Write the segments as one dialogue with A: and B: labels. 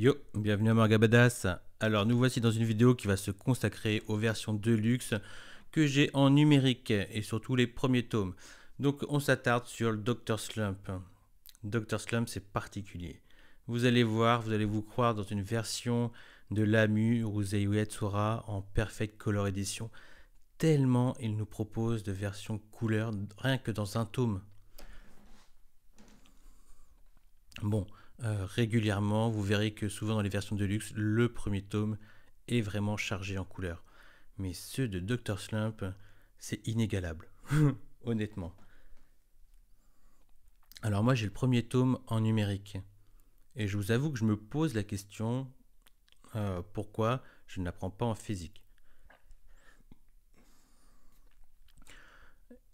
A: Yo, bienvenue à Margabadas. Alors nous voici dans une vidéo qui va se consacrer aux versions de luxe que j'ai en numérique et surtout les premiers tomes. Donc on s'attarde sur le Dr Slump. Dr Slump c'est particulier. Vous allez voir, vous allez vous croire dans une version de l'AMU ou Sora en Perfect Color Edition. Tellement il nous propose de versions couleur rien que dans un tome. Bon, euh, régulièrement. Vous verrez que souvent dans les versions de luxe, le premier tome est vraiment chargé en couleurs. Mais ceux de Dr. Slump, c'est inégalable, honnêtement. Alors moi j'ai le premier tome en numérique. Et je vous avoue que je me pose la question euh, pourquoi je ne l'apprends pas en physique.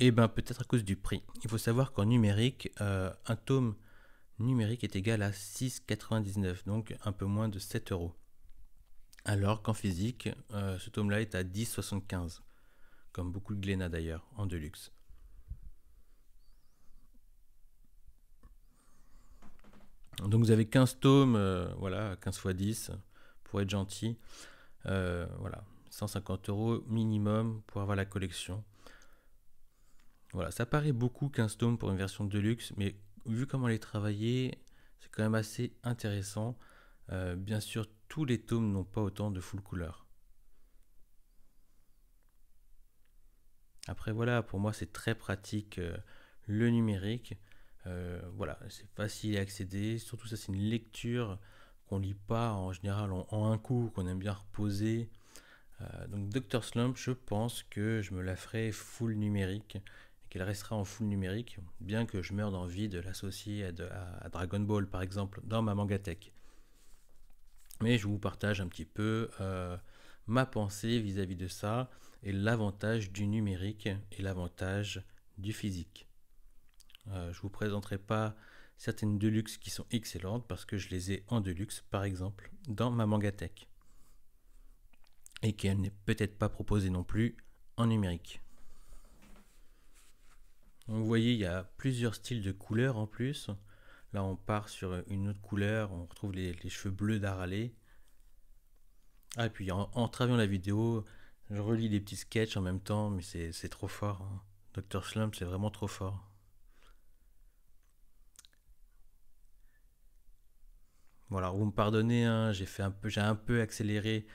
A: Et eh bien peut-être à cause du prix. Il faut savoir qu'en numérique, euh, un tome numérique est égal à 6,99, donc un peu moins de 7 euros. Alors qu'en physique, euh, ce tome-là est à 10,75, comme beaucoup de Glénat d'ailleurs, en deluxe. Donc vous avez 15 tomes, euh, voilà, 15 x 10, pour être gentil. Euh, voilà, 150 euros minimum pour avoir la collection. Voilà, ça paraît beaucoup 15 tomes pour une version deluxe mais vu comment elle est travaillée, c'est quand même assez intéressant. Euh, bien sûr, tous les tomes n'ont pas autant de full couleur. Après voilà, pour moi c'est très pratique euh, le numérique. Euh, voilà, c'est facile à accéder. Surtout ça c'est une lecture qu'on lit pas en général en, en un coup, qu'on aime bien reposer. donc Dr Slump, je pense que je me la ferai full numérique qu'elle restera en full numérique, bien que je meure d'envie de l'associer à, Dragon Ball par exemple dans ma mangatech. Mais je vous partage un petit peu euh, ma pensée vis-à-vis de ça et l'avantage du numérique et l'avantage du physique. Je euh, je vous présenterai pas certaines deluxe qui sont excellentes parce que je les ai en deluxe par exemple dans ma mangatech et qu'elle n'est peut-être pas proposée non plus en numérique vous voyez, il y a plusieurs styles de couleurs en plus. Là, on part sur une autre couleur, on retrouve les, cheveux bleus d'Aralé. Ah, puis en, travaillant la vidéo, je relis des petits sketchs en même temps, mais c'est trop fort. Hein. Dr Slump, c'est vraiment trop fort. Voilà, vous me pardonnez, hein, j'ai fait un peu, j'ai un peu accéléré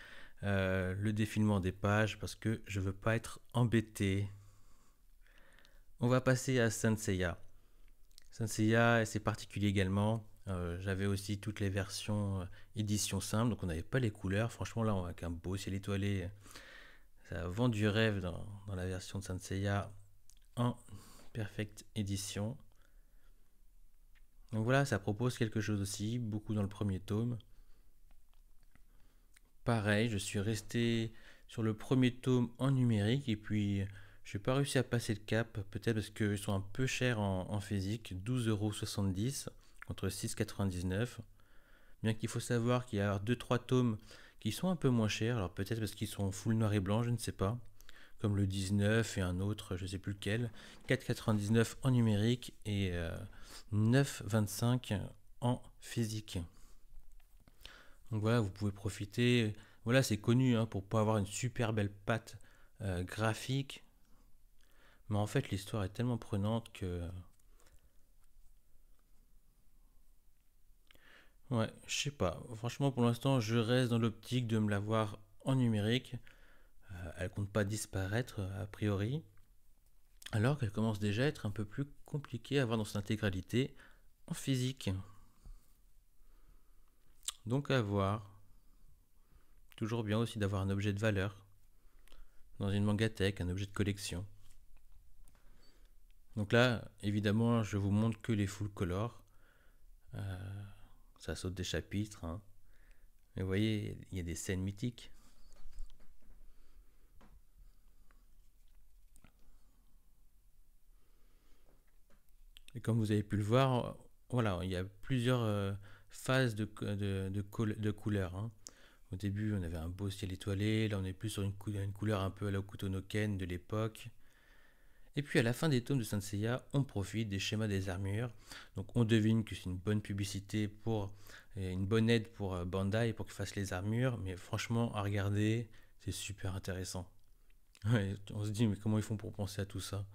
A: euh, le défilement des pages parce que je veux pas être embêté. On va passer à Senseiya. Senseiya, c'est particulier également. Euh, j'avais aussi toutes les versions euh, édition simple, donc on n'avait pas les couleurs. Franchement, là, on, avec un beau ciel étoilé, ça vend du rêve dans, la version de Senseiya en perfect édition. Donc voilà, ça propose quelque chose aussi, beaucoup dans le premier tome. Pareil, je suis resté sur le premier tome en numérique et puis je n'ai pas réussi à passer le cap, peut-être parce qu'ils sont un peu chers en, en physique, 12,70€ contre 6,99€. Bien qu'il faut savoir qu'il y a 2-3 tomes qui sont un peu moins chers, alors peut-être parce qu'ils sont en full noir et blanc, je ne sais pas. Comme le 19 et un autre, je ne sais plus lequel. 4,99€ en numérique et 9,25 euh, 9,25€ en physique. Donc voilà, vous pouvez profiter. Voilà, c'est connu hein, pour pas avoir une super belle patte euh, graphique mais en fait, l'histoire est tellement prenante que. Ouais, je sais pas. Franchement, pour l'instant, je reste dans l'optique de me la voir en numérique. Euh, elle compte pas disparaître, a priori. Alors qu'elle commence déjà à être un peu plus compliquée à avoir dans son intégralité en physique. Donc à voir. Toujours bien aussi d'avoir un objet de valeur dans une mangathèque, un objet de collection. Donc là, évidemment, je vous montre que les full color. Euh, ça saute des chapitres. Hein. Mais vous voyez, il y a des scènes mythiques. Et comme vous avez pu le voir, voilà, il y a plusieurs euh, phases de, couleurs. Hein. Au début, on avait un beau ciel étoilé. Là, on est plus sur une, couleur un peu à la de l'époque. Et puis à la fin des tomes de Saint on profite des schémas des armures. Donc on devine que c'est une bonne publicité pour une bonne aide pour euh, Bandai pour qu'ils fassent les armures, mais franchement à regarder, c'est super intéressant. on se dit mais comment ils font pour penser à tout ça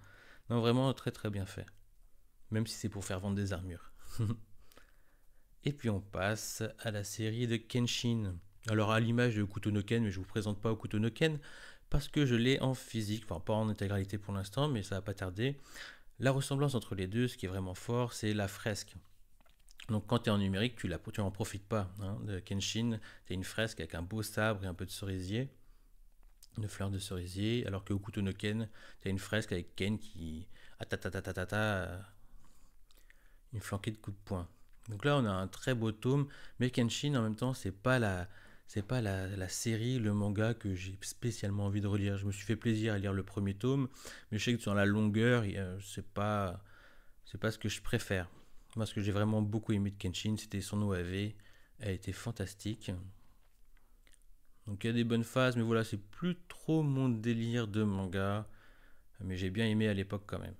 A: Non, vraiment très très bien fait. Même si c'est pour faire vendre des armures. Et puis on passe à la série de Kenshin. Alors à l'image de Kutonoken, mais je ne vous présente pas au Kutonoken, parce que je l'ai en physique, enfin pas en intégralité pour l'instant, mais ça va pas tarder. La ressemblance entre les deux, ce qui est vraiment fort, c'est la fresque. Donc quand tu es en numérique, tu n'en profites pas. Hein. De Kenshin, tu as une fresque avec un beau sabre et un peu de cerisier, une fleur de cerisier, alors que Hokuto Ken, tu as une fresque avec Ken qui... Une flanquée de coups de poing. Donc là, on a un très beau tome, mais Kenshin, en même temps, c'est pas la c'est pas la, série, le manga que j'ai spécialement envie de relire. Je me suis fait plaisir à lire le premier tome, mais je sais que sur la longueur, c'est pas, c'est pas ce que je préfère. Moi, ce que j'ai vraiment beaucoup aimé de Kenshin, c'était son OAV. Elle était fantastique. Donc il y a des bonnes phases, mais voilà, c'est plus trop mon délire de manga. Mais j'ai bien aimé à l'époque quand même.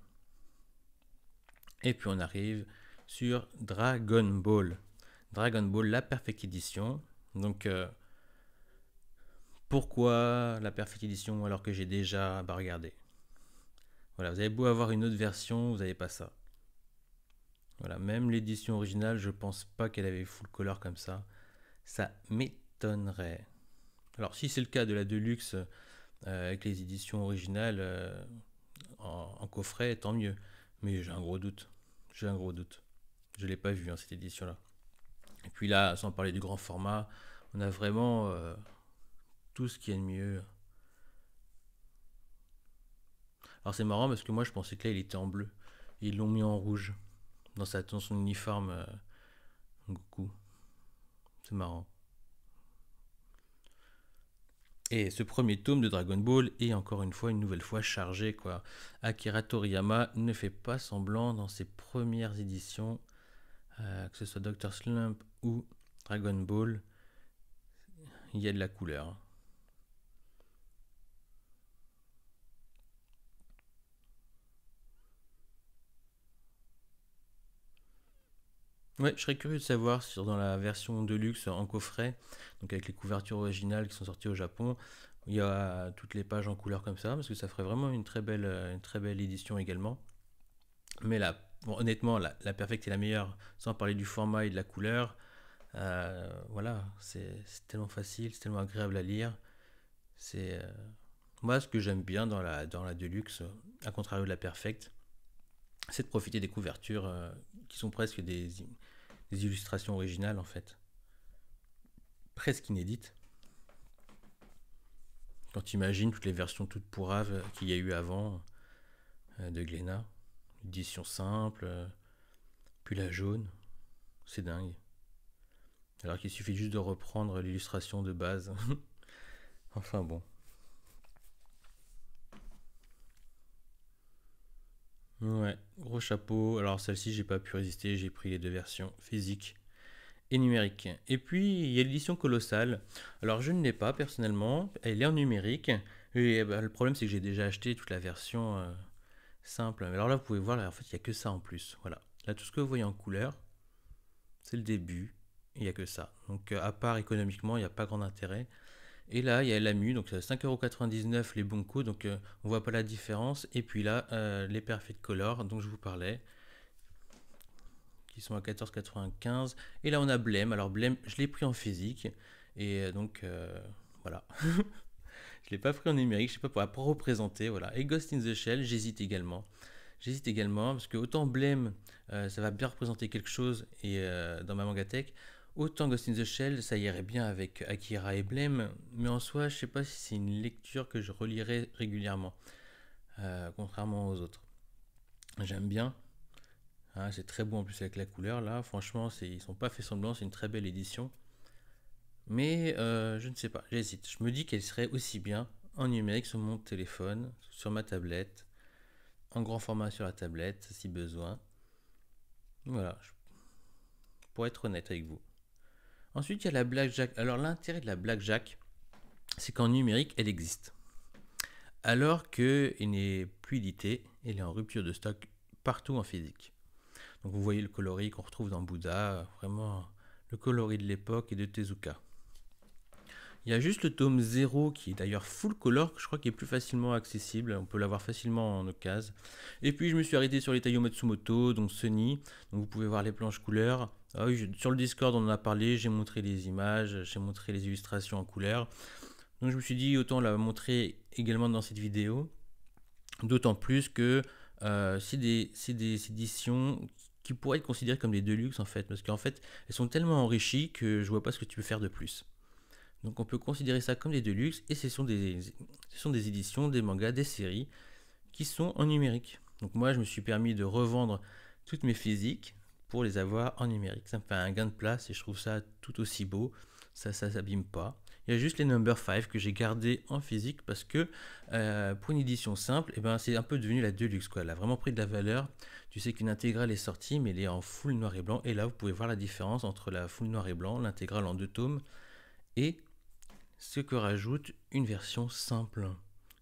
A: Et puis on arrive sur Dragon Ball. Dragon Ball, la Perfect édition. Donc, euh, pourquoi la édition alors que j'ai déjà regardé Voilà, vous avez beau avoir une autre version, vous n'avez pas ça. Voilà, même l'édition originale, je pense pas qu'elle avait full color comme ça. Ça m'étonnerait. Alors, si c'est le cas de la Deluxe euh, avec les éditions originales euh, en, coffret, tant mieux. Mais j'ai un gros doute. J'ai un gros doute. Je l'ai pas vu, en hein, cette édition-là. Et puis là, sans parler du grand format, on a vraiment euh, tout ce qui est a de mieux. Alors c'est marrant parce que moi je pensais que là il était en bleu. Ils l'ont mis en rouge dans, sa, son uniforme euh, Goku. C'est marrant. Et ce premier tome de Dragon Ball est encore une fois, une nouvelle fois chargé quoi. Akira Toriyama ne fait pas semblant dans ses premières éditions, euh, que ce soit Dr. Slump ou Dragon Ball, il y a de la couleur. Ouais, je serais curieux de savoir si dans la version Deluxe en coffret, donc avec les couvertures originales qui sont sorties au Japon, il y a toutes les pages en couleur comme ça, parce que ça ferait vraiment une très belle, euh, une très belle édition également. Mais là, honnêtement, la, la, Perfect est la meilleure, sans parler du format et de la couleur. Euh, voilà, c'est tellement facile, c'est tellement agréable à lire. C'est euh, moi ce que j'aime bien dans la dans la Deluxe, à contrario de la Perfect, c'est de profiter des couvertures euh, qui sont presque des, illustrations originales en fait, presque inédites. Quand tu imagines toutes les versions toutes pourraves qu'il y a eu avant de Glénat, l'édition simple, puis la jaune, c'est dingue. Alors qu'il suffit juste de reprendre l'illustration de base. enfin bon. Ouais, gros chapeau. Alors celle-ci, j'ai pas pu résister, j'ai pris les deux versions physiques et numérique. Et puis, il y a l'édition colossale. Alors, je ne l'ai pas personnellement, elle est en numérique. Et eh ben, le problème, c'est que j'ai déjà acheté toute la version euh, simple. alors là, vous pouvez voir, en fait, il n'y a que ça en plus. Voilà. Là, tout ce que vous voyez en couleur, c'est le début il n'y a que ça. Donc euh, à part économiquement, il n'y a pas grand intérêt. Et là, il y a l'AMU, donc 5,99€ les bons coûts donc euh, on voit pas la différence. Et puis là, euh, les Perfect Color dont je vous parlais, qui sont à 14,95€ Et là, on a Blême. Alors Blême, je l'ai pris en physique, et donc voilà. je ne l'ai pas pris en numérique, je sais pas pour, représenter, voilà. Et Ghost in the Shell, j'hésite également. J'hésite également, parce que autant Blême, ça va bien représenter quelque chose et, dans ma manga Autant Ghost in the Shell, ça irait bien avec Akira et Blame, mais en soi, je ne sais pas si c'est une lecture que je relirais régulièrement, euh, contrairement aux autres. J'aime bien. Hein, c'est très beau en plus avec la couleur là. Franchement, ils ne sont pas fait semblant, c'est une très belle édition. Mais euh, je ne sais pas, j'hésite. Je me dis qu'elle serait aussi bien en numérique sur mon téléphone, sur ma tablette, en grand format sur la tablette si besoin. Voilà, pour être honnête avec vous. Ensuite, il y a la blackjack. Alors, l'intérêt de la blackjack, c'est qu'en numérique, elle existe. Alors qu'elle n'est plus éditée, elle est en rupture de stock partout en physique. Donc, vous voyez le coloris qu'on retrouve dans Bouddha, vraiment le coloris de l'époque et de Tezuka. Il y a juste le tome 0 qui est d'ailleurs full color, que je crois qu'il est plus facilement accessible. On peut l'avoir facilement en occasion. Et puis je me suis arrêté sur les Taiyo Matsumoto, donc Sony. Donc vous pouvez voir les planches couleurs. Ah sur le Discord, on en a parlé. J'ai montré les images, j'ai montré les illustrations en couleur. Donc je me suis dit autant la montrer également dans cette vidéo. D'autant plus que euh, c'est des, éditions qui pourraient être considérées comme des deluxe en fait. Parce qu'en fait, elles sont tellement enrichies que je vois pas ce que tu peux faire de plus. Donc on peut considérer ça comme des deluxe et ce sont des, sont des éditions, des mangas, des séries qui sont en numérique. Donc moi je me suis permis de revendre toutes mes physiques pour les avoir en numérique. Ça me fait un gain de place et je trouve ça tout aussi beau. Ça, ça s'abîme pas. Il y a juste les number 5 que j'ai gardé en physique parce que euh, pour une édition simple, et eh ben, c'est un peu devenu la deluxe. Quoi. Elle a vraiment pris de la valeur. Tu sais qu'une intégrale est sortie, mais elle est en full noir et blanc. Et là, vous pouvez voir la différence entre la full noir et blanc, l'intégrale en deux tomes, et ce que rajoute une version simple,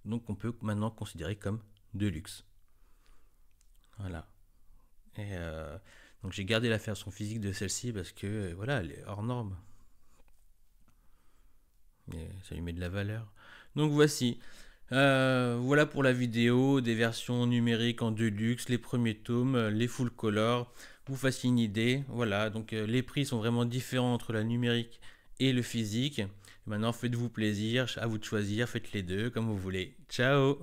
A: donc on peut maintenant considérer comme de luxe. Voilà. Euh, donc j'ai gardé la version physique de celle-ci parce que voilà, elle est hors norme. Et ça lui met de la valeur. Donc voici. Euh, voilà pour la vidéo, des versions numériques en deluxe, les premiers tomes, les full color, vous fassiez une idée. Voilà, donc euh, les prix sont vraiment différents entre la numérique et le physique maintenant, faites-vous plaisir, à vous de choisir, faites les deux comme vous voulez. Ciao